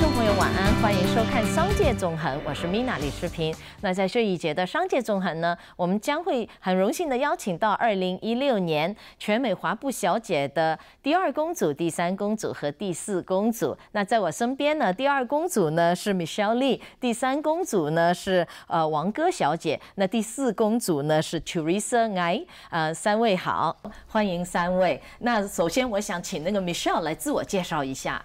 听众朋友，晚安，欢迎收看《商界纵横》，我是米娜李世平。那在这一节的《商界纵横》呢，我们将会很荣幸的邀请到二零一六年全美华埠小姐的第二公主、第三公主和第四公主。那在我身边呢，第二公主呢是 Michelle，第三公主呢是呃王哥小姐，那第四公主呢是 Teresa Ng，呃，三位好，欢迎三位。那首先我想请那个 Michelle 来自我介绍一下。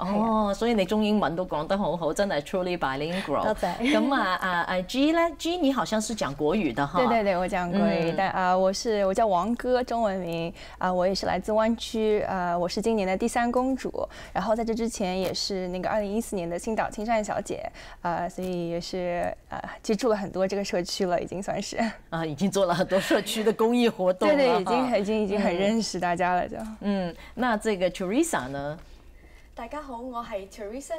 哦，所以你中英文都講得好好，真係 truly bilingual。多謝。咁啊啊啊 G 咧，G 你好像是講國語的哈？對對對，我講國語，但啊，我是我叫王哥，中文名啊，我也是來自灣區啊，我是今年的第三公主，然後在這之前也是那個二零一四年的青島青山小姐啊，所以也是啊接触了很多这个社区了，已经算是。啊，已经做了很多社区的公益活动。对对，已经已经已经很认识大家了，就。嗯，那这个 t e r e s a 呢？大家好，我係 Teresa，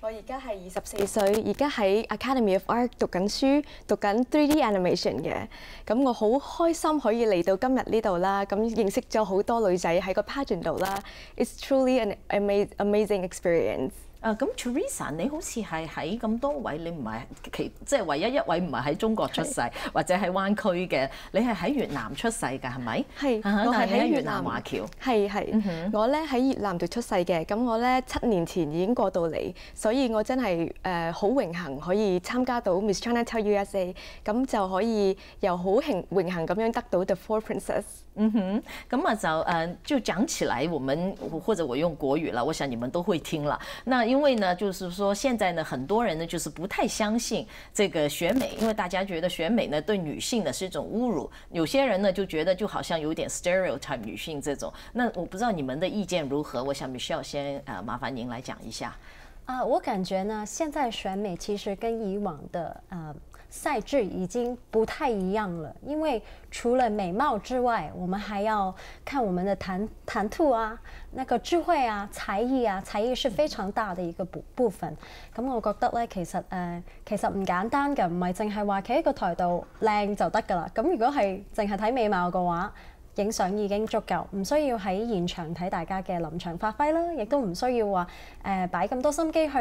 我而家係二十四歲，而家喺 Academy of Art 讀緊書，讀緊 3D animation 嘅。咁我好開心可以嚟到今日呢度啦，咁認識咗好多女仔喺個 pageant 度啦，It's truly an amazing experience。啊，咁，Teresa，你好似係喺咁多位，你唔係其即係唯一一位唔係喺中國出世或者喺灣區嘅，你係喺越南出世㗎係咪？係，我係喺越南華僑。係係，我咧喺越南度出世嘅，咁我咧七年前已經過到嚟，所以我真係誒好榮幸可以參加到 Miss China t e l USA，咁就可以又好慶榮幸咁樣得到 The Four p r i n c e s s 嗯哼，咁啊就誒就講起來，我們或者我用國語啦，我想你們都會聽啦。那因因为呢，就是说现在呢，很多人呢就是不太相信这个选美，因为大家觉得选美呢对女性呢是一种侮辱，有些人呢就觉得就好像有点 stereotype 女性这种。那我不知道你们的意见如何，我想 Michelle 先呃麻烦您来讲一下。啊，我感觉呢，现在选美其实跟以往的呃赛制已经不太一样了，因为除了美貌之外，我们还要看我们的谈谈吐啊，那个智慧啊、才艺啊、才艺是非常大的一个部部分。咁我觉得呢，其实诶，其实唔简单嘅，唔系净系话企喺个台度靓就得噶啦。咁如果系净系睇美貌嘅话，影相已經足夠，唔需要喺現場睇大家嘅臨場發揮啦，亦都唔需要話誒擺咁多心機去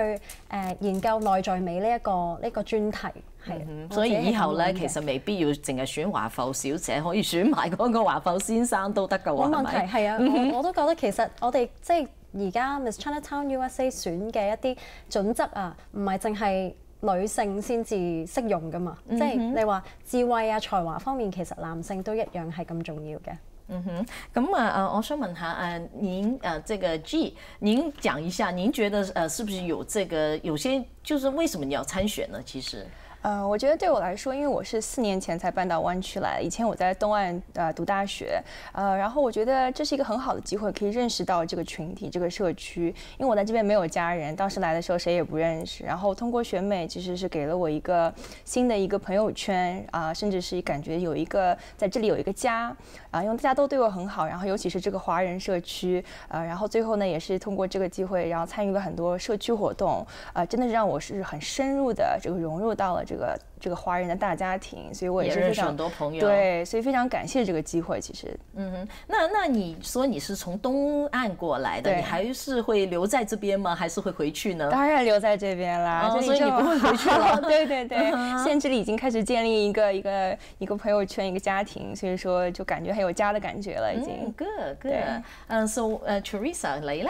誒研究內在美呢一個呢個專題係，所以以後咧其實未必要淨係選華埠小姐，可以選埋嗰個華埠先生都得嘅喎。冇問題，係啊，我都覺得其實我哋即係而家 Miss Chinatown USA 選嘅一啲準則啊，唔係淨係。女性先至適用㗎嘛，即係你話智慧啊、才華方面，其實男性都一樣係咁重要嘅。嗯哼，咁啊啊，我想問下啊，您啊，這個 G，您講一下，您覺得呃，是不是有这個有些，就是为什么你要參選呢？其實？呃，我觉得对我来说，因为我是四年前才搬到湾区来，以前我在东岸呃读大学，呃，然后我觉得这是一个很好的机会，可以认识到这个群体、这个社区。因为我在这边没有家人，当时来的时候谁也不认识。然后通过选美，其实是给了我一个新的一个朋友圈啊，甚至是感觉有一个在这里有一个家啊，因为大家都对我很好。然后尤其是这个华人社区啊，然后最后呢，也是通过这个机会，然后参与了很多社区活动呃，真的是让我是很深入的这个融入到了这。这个这个华人的大家庭，所以我也是非常多朋友，对，所以非常感谢这个机会。其实，嗯哼，那那你说你是从东岸过来的，你还是会留在这边吗？还是会回去呢？当然留在这边啦，所以你不会回去了。对对对，现在这里已经开始建立一个一个一个朋友圈，一个家庭，所以说就感觉很有家的感觉了。已经，good good。嗯，so 呃 c h e r e s a 你呢？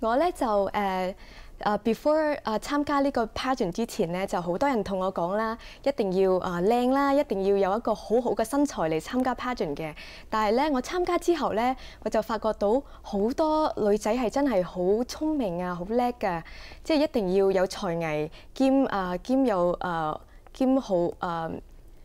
我呢就诶。啊，before 啊參加呢個 p a g e a n t 之前咧，就好多人同我講啦，一定要啊靚啦，一定要有一個好好嘅身材嚟參加 p a g e a n t 嘅。但係咧，我參加之後咧，我就發覺到好多女仔係真係好聰明啊，好叻㗎，即係一定要有才藝兼啊兼有啊兼好啊。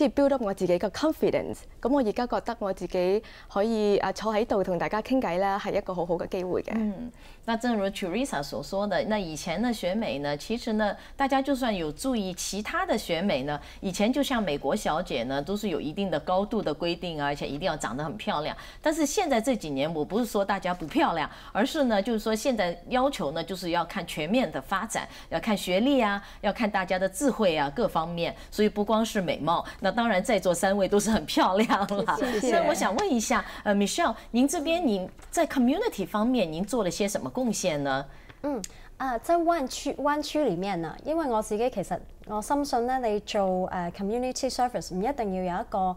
即係 build up 我自己嘅 confidence，咁我而家覺得我自己可以啊坐喺度同大家傾偈咧，係一個好好嘅機會嘅。嗯，那正如 Teresa 所說的，那以前嘅選美呢，其實呢大家就算有注意其他的選美呢，以前就像美國小姐呢，都是有一定的高度的規定啊，而且一定要長得很漂亮。但是現在這幾年，我不是說大家不漂亮，而是呢就是說現在要求呢就是要看全面的發展，要看學歷啊，要看大家的智慧啊各方面，所以不光是美貌。那当然，在座三位都是很漂亮了。那我想问一下，呃，Michelle，您这边您在 community 方面您做了些什么贡献呢？嗯，啊，在 one 区 one 区里面啊，因为我自己其实我深信呢，你做呃 community service 唔一定要有一个。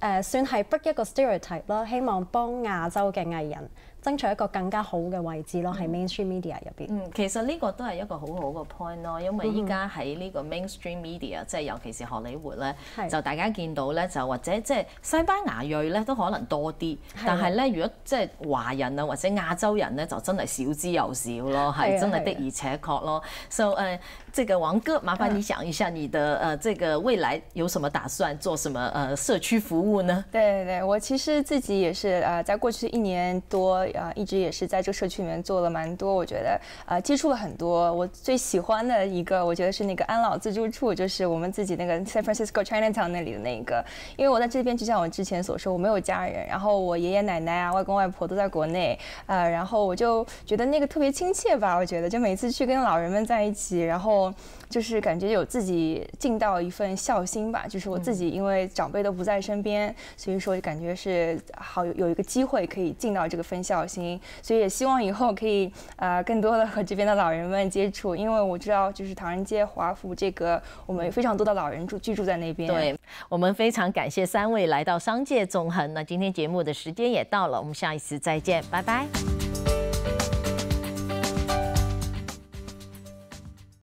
誒算係 break 一個 stereotype 啦，希望幫亞洲嘅藝人。爭取一個更加好嘅位置咯，喺 mainstream media 入邊。嗯，其實呢個都係一個好好嘅 point 咯，因為依家喺呢個 mainstream media，即係尤其是荷里活咧，就大家見到咧，就或者即係西班牙裔咧都可能多啲，但係咧如果即係華人啊或者亞洲人咧，就真係少之又少咯，係真係的而且確咯。So 誒，這個王哥，麻煩你想一下，你的誒這個未來有什麼打算，做什麼誒社區服務呢？對對對，我其實自己也是誒，在過去一年多。啊，一直也是在这个社区里面做了蛮多，我觉得呃接触了很多。我最喜欢的一个，我觉得是那个安老自助处，就是我们自己那个 San Francisco Chinatown 那里的那个。因为我在这边，就像我之前所说，我没有家人，然后我爷爷奶奶啊、外公外婆都在国内，呃，然后我就觉得那个特别亲切吧。我觉得，就每次去跟老人们在一起，然后就是感觉有自己尽到一份孝心吧。就是我自己因为长辈都不在身边，所以说就感觉是好有一个机会可以尽到这个分校。小心，所以也希望以后可以呃更多的和这边的老人们接触，因为我知道就是唐人街华府这个我们非常多的老人住居住在那边。对我们非常感谢三位来到商界纵横，那今天节目的时间也到了，我们下一次再见，拜拜。